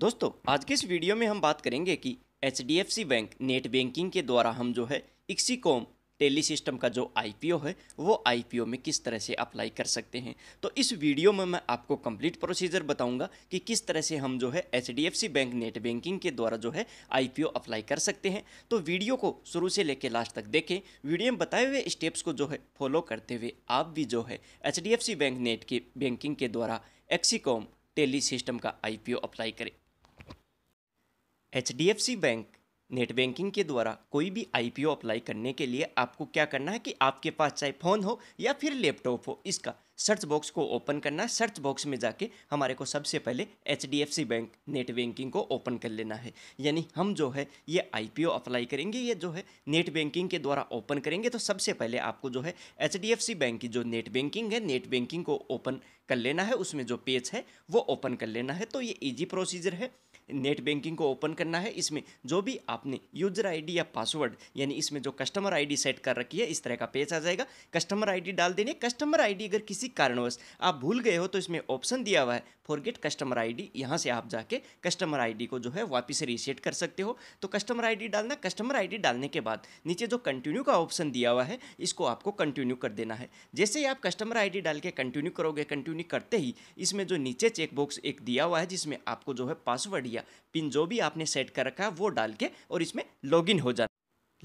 दोस्तों आज के इस वीडियो में हम बात करेंगे कि एच बैंक नेट बैंकिंग के द्वारा हम जो है इक्सीकॉम टेली सिस्टम का जो ओ है वो ओ में किस तरह से अप्लाई कर सकते हैं तो इस वीडियो में मैं आपको कंप्लीट प्रोसीजर बताऊंगा कि किस तरह से हम जो है एच बैंक नेट बैंकिंग के द्वारा जो है ओ अप्लाई कर सकते हैं तो वीडियो को शुरू से लेकर लास्ट तक देखें वीडियो में बताए हुए स्टेप्स को जो है फॉलो करते हुए आप भी जो है एच बैंक नेट के बैंकिंग के द्वारा एक्सीकॉम टेली सिस्टम का ओ अप्लाई करें एच बैंक नेट बैंकिंग के द्वारा कोई भी ओ अप्लाई करने के लिए आपको क्या करना है कि आपके पास चाहे फ़ोन हो या फिर लैपटॉप हो इसका सर्च बॉक्स को ओपन करना है सर्च बॉक्स में जाके हमारे को सबसे पहले एच बैंक नेट बैंकिंग को ओपन कर लेना है यानी हम जो है ये आई अप्लाई करेंगे ये जो है नेट बैंकिंग के द्वारा ओपन करेंगे तो सबसे पहले आपको जो है एच बैंक की जो नेट बैंकिंग है नेट बैंकिंग को ओपन कर लेना है उसमें जो पेज है वो ओपन कर लेना है तो ये ईजी प्रोसीजर है नेट बैंकिंग को ओपन करना है इसमें जो भी आपने यूजर आईडी या पासवर्ड यानी इसमें जो कस्टमर आईडी सेट कर रखी है इस तरह का पेज आ जाएगा कस्टमर आईडी डाल देने कस्टमर आईडी अगर किसी कारणवश आप भूल गए हो तो इसमें ऑप्शन दिया हुआ है फॉरगेट कस्टमर आई डी यहाँ से आप जाके कस्टमर डी को जो है वापिस रीसेट कर सकते हो तो कस्टमर डी डालना कस्टमर डी डालने के बाद नीचे जो कंटिन्यू का ऑप्शन दिया हुआ है इसको आपको कंटिन्यू कर देना है जैसे ही आप कस्टमर डी डाल के कंटिन्यू करोगे कंटिन्यू करते ही इसमें जो नीचे चेकबॉक्स एक दिया हुआ है जिसमें आपको जो है पासवर्ड दिया पिन जो भी आपने सेट कर रखा है वो डाल के और इसमें लॉगिन हो जाना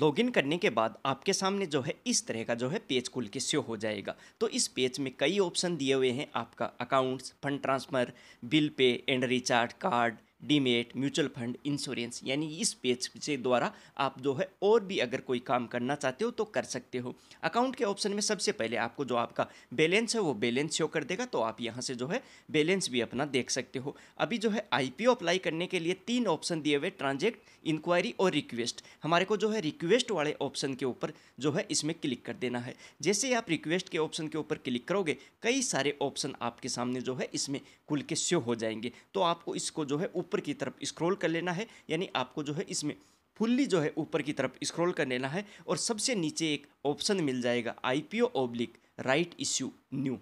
लॉगिन करने के बाद आपके सामने जो है इस तरह का जो है पेज खुल के शो हो जाएगा तो इस पेज में कई ऑप्शन दिए हुए हैं आपका accounts fund transfer bill pay and recharge card demat mutual fund insurance यानी इस पेज से द्वारा आप जो है और भी अगर कोई काम करना चाहते हो तो कर सकते हो अकाउंट के ऑप्शन में सबसे पहले आपको जो आपका बैलेंस है वो बैलेंस शो कर देगा तो आप यहाँ से जो है बैलेंस भी अपना देख सकते हो अभी जो है आई अप्लाई करने के लिए तीन ऑप्शन दिए हुए ट्रांजेक्ट इंक्वायरी और रिक्वेस्ट हमारे को जो है रिक्वेस्ट वाले ऑप्शन के ऊपर जो है इसमें क्लिक कर देना है जैसे आप रिक्वेस्ट के ऑप्शन के ऊपर क्लिक करोगे कई सारे ऑप्शन आपके सामने जो है इसमें खुल के शो हो जाएंगे तो आपको इसको जो है ऊपर की तरफ स्क्रॉल कर लेना है यानी आपको जो है इसमें फुल्ली जो है ऊपर की तरफ स्क्रॉल कर लेना है और सबसे नीचे एक ऑप्शन मिल जाएगा I P O oblique right issue new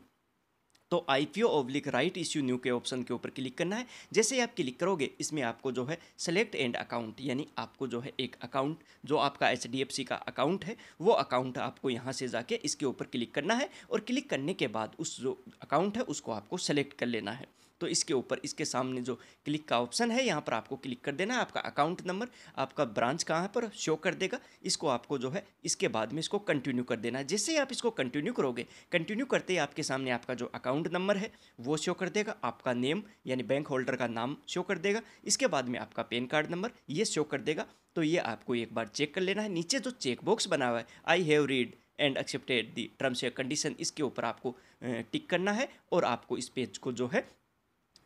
तो I P O oblique right issue new के ऑप्शन के ऊपर क्लिक करना है जैसे ही आप क्लिक करोगे इसमें आपको जो है सेलेक्ट एंड अकाउंट यानी आपको जो है एक अकाउंट जो आपका एच डी एफ सी का अकाउंट है वो अकाउंट आपको यहाँ से जाके इसके ऊपर क्लिक करना है और क्लिक करने के बाद उस जो अकाउंट है उसको आपको सेलेक्ट कर लेना है तो इसके ऊपर इसके सामने जो क्लिक का ऑप्शन है यहाँ पर आपको क्लिक कर देना है आपका अकाउंट नंबर आपका ब्रांच कहाँ पर शो कर देगा इसको आपको जो है इसके बाद में इसको कंटिन्यू कर देना है जैसे ही आप इसको कंटिन्यू करोगे कंटिन्यू करते ही आपके सामने आपका जो अकाउंट नंबर है वो शो कर देगा आपका नेम यानी बैंक होल्डर का नाम शो कर देगा इसके बाद में आपका पेन कार्ड नंबर ये शो कर देगा तो ये आपको एक बार चेक कर लेना है नीचे जो चेक बॉक्स बना हुआ है I have read and accepted the terms and condition इसके ऊपर आपको टिक करना है और आपको इस पेज को जो है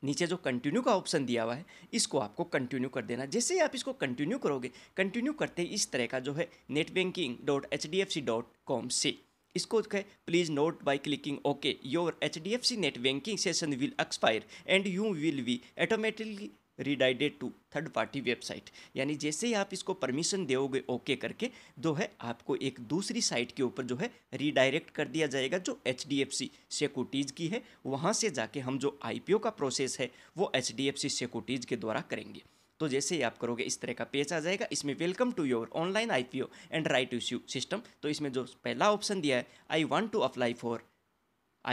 नीचे जो कंटिन्यू का ऑप्शन दिया हुआ है इसको आपको कंटिन्यू कर देना जैसे ही आप इसको कंटिन्यू करोगे कंटिन्यू करते इस तरह का जो है net banking dot H D F C dot com से इसको कहे please note by clicking okay your H D F C net banking session will expire and you will be automatically रिडाइडेड टू थर्ड पार्टी वेबसाइट यानी जैसे ही आप इसको permission दोगे okay करके जो है आपको एक दूसरी साइट के ऊपर जो है रिडायरेक्ट कर दिया जाएगा जो H D F C securities की है वहाँ से जाके हम जो आई पी ओ का प्रोसेस है वो H D F C securities के द्वारा करेंगे तो जैसे ही आप करोगे इस तरह का पेज आ जाएगा इसमें welcome to your online I P O and right issue system तो इसमें जो पहला ऑप्शन दिया है I want to apply for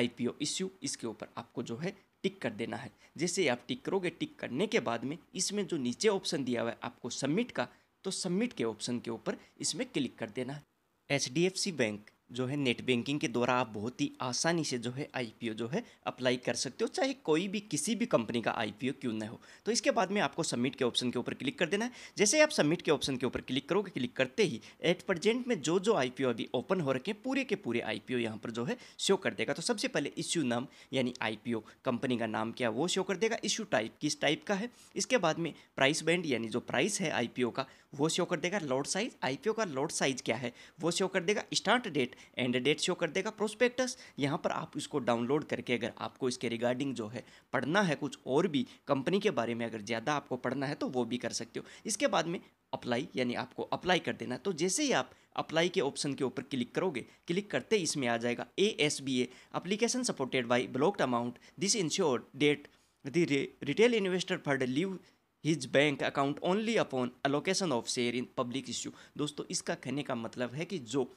I P O issue इसके ऊपर आपको जो है टिक कर देना है जैसे आप टिक करोगे टिक करने के बाद में इसमें जो नीचे ऑप्शन दिया हुआ है आपको सबमिट का तो सबमिट के ऑप्शन के ऊपर इसमें क्लिक कर देना है एच बैंक जो है नेट बैंकिंग के द्वारा आप बहुत ही आसानी से जो है आईपीओ जो है अप्लाई कर सकते हो चाहे कोई भी किसी भी कंपनी का आईपीओ क्यों ना हो तो इसके बाद में आपको सबमिट के ऑप्शन के ऊपर क्लिक कर देना है जैसे आप सबमिट के ऑप्शन के ऊपर क्लिक करोगे क्लिक करते ही एट प्रजेंट में जो जो आई अभी ओपन हो रखे हैं पूरे के पूरे आई यहाँ पर जो है शो कर देगा तो सबसे पहले इश्यू नाम यानी आई कंपनी का नाम क्या वो शो कर देगा इश्यू टाइप किस टाइप का है इसके बाद में प्राइस बैंड यानी जो प्राइस है आई का वो शो कर देगा लॉट साइज आई का लॉट साइज क्या है वो शो कर देगा start date end date show कर देगा प्रोस्पेक्टस यहाँ पर आप इसको डाउनलोड करके अगर आपको इसके रिगार्डिंग जो है पढ़ना है कुछ और भी कंपनी के बारे में अगर ज़्यादा आपको पढ़ना है तो वो भी कर सकते हो इसके बाद में अप्लाई यानी आपको अप्लाई कर देना तो जैसे ही आप अप्लाई के ऑप्शन के ऊपर क्लिक करोगे क्लिक करते ही इसमें आ जाएगा A S B A application supported by blocked amount this ensure that the retail investor fund leave his bank account only upon allocation of share in public issue दोस्तों इसका कहने का मतलब है कि जो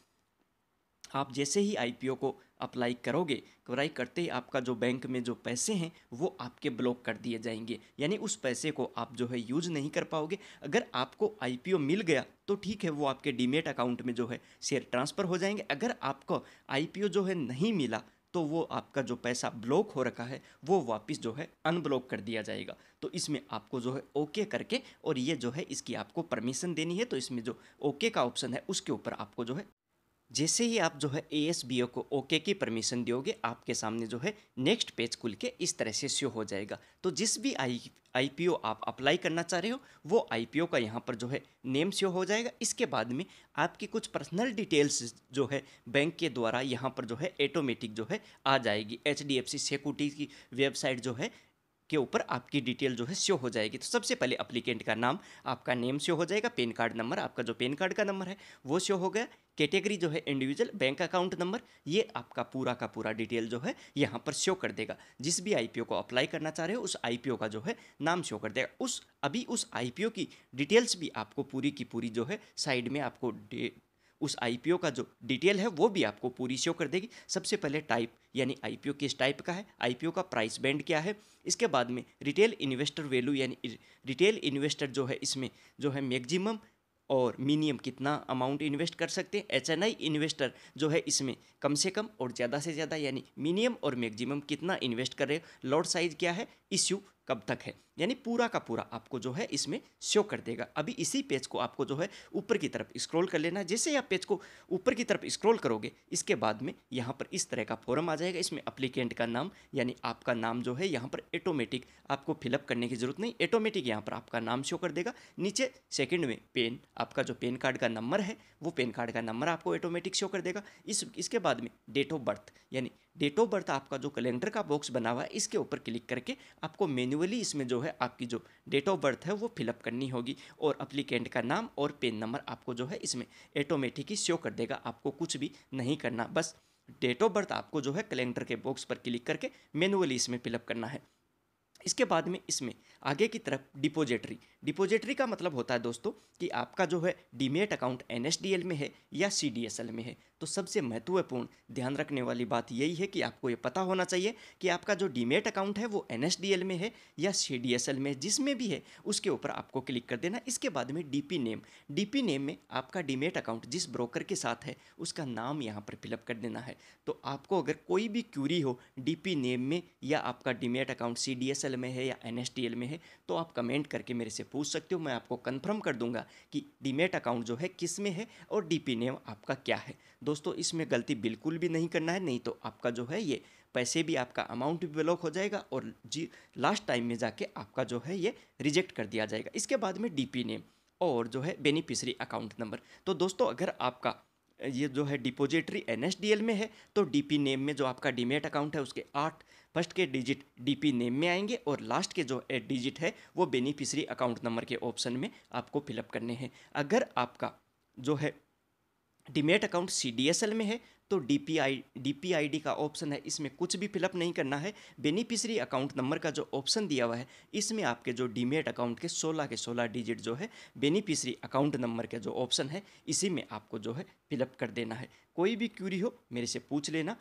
आप जैसे ही आई को अप्लाई करोगे अप्लाई करते ही आपका जो बैंक में जो पैसे हैं वो आपके ब्लॉक कर दिए जाएंगे यानी उस पैसे को आप जो है यूज नहीं कर पाओगे अगर आपको आई मिल गया तो ठीक है वो आपके डीमेट अकाउंट में जो है शेयर ट्रांसफ़र हो जाएंगे अगर आपको आई जो है नहीं मिला तो वो आपका जो पैसा ब्लॉक हो रखा है वो वापस जो है अनब्लॉक कर दिया जाएगा तो इसमें आपको जो है ओके करके और ये जो है इसकी आपको परमिशन देनी है तो इसमें जो ओके का ऑप्शन है उसके ऊपर आपको जो है जैसे ही आप जो है ए एस बी ओ को ओके की परमिशन दोगे आपके सामने जो है नेक्स्ट पेज खुल के इस तरह से शो हो जाएगा तो जिस भी आई आई पी ओ आप अप्लाई करना चाह रहे हो वो आई पी ओ का यहाँ पर जो है नेम शो हो जाएगा इसके बाद में आपकी कुछ पर्सनल डिटेल्स जो है बैंक के द्वारा यहाँ पर जो है ऑटोमेटिक जो है आ जाएगी H D F C security की वेबसाइट जो है के ऊपर आपकी डिटेल जो है शो हो जाएगी तो सबसे पहले अप्लीकेंट का नाम आपका नेम शो हो जाएगा पेन कार्ड नंबर आपका जो पेन कार्ड का नंबर है वो शो हो गया कैटेगरी जो है इंडिविजुअल बैंक अकाउंट नंबर ये आपका पूरा का पूरा डिटेल जो है यहाँ पर शो कर देगा जिस भी आईपीओ को अप्लाई करना चाह रहे हो उस आईपीओ का जो है नाम शो कर देगा उस अभी उस आईपीओ की डिटेल्स भी आपको पूरी की पूरी जो है साइड में आपको उस आईपीओ का जो डिटेल है वो भी आपको पूरी शो कर देगी सबसे पहले टाइप यानी आईपीओ किस टाइप का है आईपीओ का प्राइस बैंड क्या है इसके बाद में रिटेल इन्वेस्टर वैल्यू यानी रिटेल इन्वेस्टर जो है इसमें जो है मैक्सिमम और मिनिमम कितना अमाउंट इन्वेस्ट कर सकते हैं एच एन आई इन्वेस्टर जो है इसमें कम से कम और ज़्यादा से ज़्यादा यानी मिनिमम और मैक्सिमम कितना इन्वेस्ट कर रहे हो लॉट साइज क्या है इश्यू कब तक है यानी पूरा का पूरा आपको जो है इसमें शो कर देगा अभी इसी पेज को आपको जो है ऊपर की तरफ स्क्रॉल कर लेना है जैसे आप पेज को ऊपर की तरफ स्क्रॉल करोगे इसके बाद में यहाँ पर इस तरह का फॉर्म आ जाएगा इसमें अप्लीकेंट का नाम यानी आपका नाम जो है यहाँ पर ऑटोमेटिक आपको फिलअप करने की ज़रूरत नहीं ऑटोमेटिक यहाँ पर आपका नाम शो कर देगा नीचे सेकेंड में पेन आपका जो पेन कार्ड का नंबर है वो पेन कार्ड का नंबर आपको ऑटोमेटिक शो कर देगा इस इसके बाद में डेट ऑफ बर्थ यानी डेट ऑफ बर्थ आपका जो कैलेंडर का बॉक्स बना हुआ है इसके ऊपर क्लिक करके आपको मैनुअली इसमें जो है है आपकी जो डेट ऑफ बर्थ है वो फिलअप करनी होगी और अप्लीकेंट का नाम और पेन नंबर आपको जो है इसमें ऑटोमेटिक ही शो कर देगा आपको कुछ भी नहीं करना बस डेट ऑफ बर्थ आपको जो है कैलेंडर के बॉक्स पर क्लिक करके मैनुअली इसमें फिलअप करना है इसके बाद में इसमें आगे की तरफ डिपोजिटरी डिपोजिटरी का मतलब होता है दोस्तों कि आपका जो है डीमेट अकाउंट एन में है या सी में है तो सबसे महत्वपूर्ण ध्यान रखने वाली बात यही है कि आपको ये पता होना चाहिए कि आपका जो डीमेट अकाउंट है वो एन में है या सी में जिसमें भी है उसके ऊपर आपको क्लिक कर देना इसके बाद में डी नेम डी नेम में आपका डीमेट अकाउंट जिस ब्रोकर के साथ है उसका नाम यहाँ पर फिलअप कर देना है तो आपको अगर कोई भी क्यूरी हो डी नेम में या आपका डीमेट अकाउंट सी में है या एन में है तो आप कमेंट करके मेरे से पूछ सकते हो मैं आपको कंफर्म कर दूंगा कि डीमेट अकाउंट जो है किस में है और डीपी नेम आपका क्या है दोस्तों इसमें गलती बिल्कुल भी नहीं करना है नहीं तो आपका जो है ये पैसे भी आपका अमाउंट भी ब्लॉक हो जाएगा और जी लास्ट टाइम में जाके आपका जो है ये रिजेक्ट कर दिया जाएगा इसके बाद में डीपी नेम और जो है बेनिफिशरी अकाउंट नंबर तो दोस्तों अगर आपका ये जो है डिपोजिटरी एन में है तो डी नेम में जो आपका डीमेट अकाउंट है उसके आठ फर्स्ट के डिजिट डीपी नेम में आएंगे और लास्ट के जो डिजिट है वो बेनिफिशरी अकाउंट नंबर के ऑप्शन में आपको फिलअप करने हैं अगर आपका जो है डीमेट अकाउंट सी में है तो D P I D P I D का ऑप्शन है इसमें कुछ भी फिलअप नहीं करना है बेनिफिशरी अकाउंट नंबर का जो ऑप्शन दिया हुआ है इसमें आपके जो डीमेट अकाउंट के 16 के 16 डिजिट जो है बेनिफिशरी अकाउंट नंबर का जो ऑप्शन है इसी में आपको जो है फिलअप कर देना है कोई भी क्यूरी हो मेरे से पूछ लेना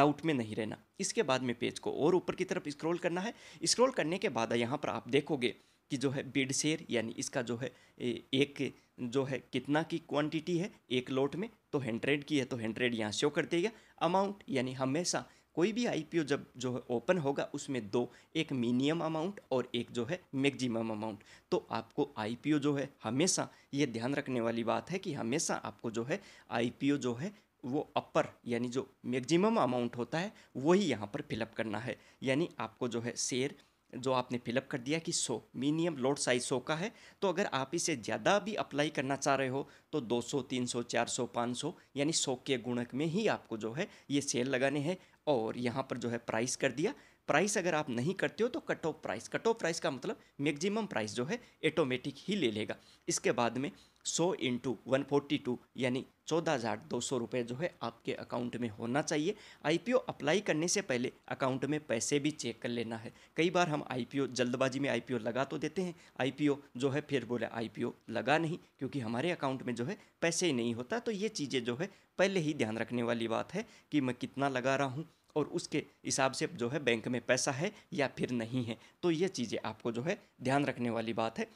डाउट में नहीं रहना इसके बाद में पेज को और ऊपर की तरफ स्क्रॉल करना है स्क्रॉल करने के बाद यहाँ पर आप देखोगे कि जो है बेड शेयर यानी इसका जो है एक जो है कितना की क्वांटिटी है एक लोट में तो हंड्रेड की है तो हंड्रेड यहाँ शो कर देगा अमाउंट यानी हमेशा कोई भी आईपीओ जब जो है ओपन होगा उसमें दो एक मिनिमम अमाउंट और एक जो है मैक्सिमम अमाउंट तो आपको आईपीओ जो है हमेशा ये ध्यान रखने वाली बात है कि हमेशा आपको जो है आईपीओ जो है वो अपर यानी जो मैक्सिमम अमाउंट होता है वही यहाँ पर फिलअप करना है यानी आपको जो है शेयर जो आपने फिलअप कर दिया कि सो मिनिमम लोड साइज सो का है तो अगर आप इसे ज़्यादा भी अप्लाई करना चाह रहे हो तो 200, 300, 400, 500 यानी सो के गुणक में ही आपको जो है ये सेल लगाने हैं और यहाँ पर जो है प्राइस कर दिया प्राइस अगर आप नहीं करते हो तो cut off price cut off price का मतलब मैक्सिमम प्राइस जो है ऑटोमेटिक ही ले लेगा इसके बाद में 100 इंटू वन फोर्टी टू यानी चौदह हज़ार दो सौ रुपये जो है आपके अकाउंट में होना चाहिए आईपीओ अप्लाई करने से पहले अकाउंट में पैसे भी चेक कर लेना है कई बार हम आईपीओ जल्दबाजी में आईपीओ लगा तो देते हैं आईपीओ जो है फिर बोले आईपीओ लगा नहीं क्योंकि हमारे अकाउंट में जो है पैसे ही नहीं होता तो ये चीज़ें जो है पहले ही ध्यान रखने वाली बात है कि मैं कितना लगा रहा हूँ और उसके हिसाब से जो है बैंक में पैसा है या फिर नहीं है तो ये चीज़ें आपको जो है ध्यान रखने वाली बात है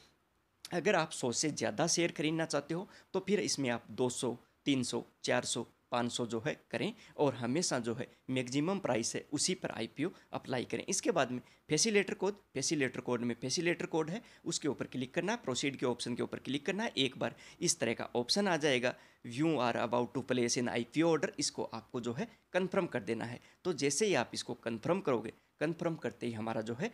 अगर आप सौ से ज़्यादा शेयर खरीदना चाहते हो तो फिर इसमें आप दो सौ तीन सौ चार सौ 500 जो है करें और हमेशा जो है मैक्सिमम प्राइस है उसी पर आईपीओ अप्लाई करें इसके बाद में फैसिलेटर कोड फैसिलेटर कोड में फैसिलेटर कोड है उसके ऊपर क्लिक करना प्रोसीड के ऑप्शन के ऊपर क्लिक करना एक बार इस तरह का ऑप्शन आ जाएगा you are about to place in I order इसको आपको जो है कन्फर्म कर देना है तो जैसे ही आप इसको कन्फर्म करोगे कन्फर्म करते ही हमारा जो है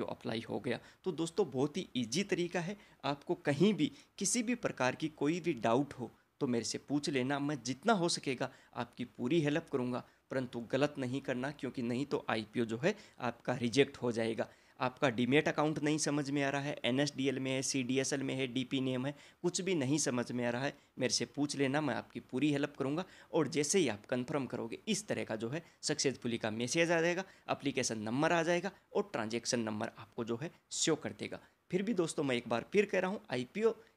ओ अप्लाई हो गया तो दोस्तों बहुत ही ईजी तरीका है आपको कहीं भी किसी भी प्रकार की कोई भी डाउट हो तो मेरे से पूछ लेना मैं जितना हो सकेगा आपकी पूरी हेल्प करूँगा परंतु गलत नहीं करना क्योंकि नहीं तो आई जो है आपका रिजेक्ट हो जाएगा आपका डीमेट अकाउंट नहीं समझ में आ रहा है एन में है सी में है डी नेम है कुछ भी नहीं समझ में आ रहा है मेरे से पूछ लेना मैं आपकी पूरी हेल्प करूँगा और जैसे ही आप कंफर्म करोगे इस तरह का जो है सक्सेसफुली का मैसेज आ जाएगा अप्लीकेशन नंबर आ जाएगा और ट्रांजेक्शन नंबर आपको जो है शो कर देगा फिर भी दोस्तों मैं एक बार फिर कह रहा हूँ आई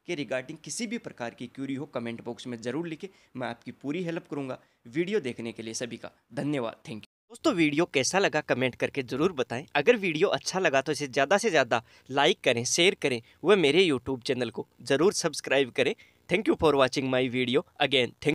के रिगार्डिंग किसी भी प्रकार की क्यूरी हो कमेंट बॉक्स में ज़रूर लिखे मैं आपकी पूरी हेल्प करूँगा वीडियो देखने के लिए सभी का धन्यवाद थैंक यू दोस्तों वीडियो कैसा लगा कमेंट करके ज़रूर बताएं अगर वीडियो अच्छा लगा तो इसे ज़्यादा से ज़्यादा लाइक करें शेयर करें व मेरे यूट्यूब चैनल को ज़रूर सब्सक्राइब करें thank you for watching my video again thank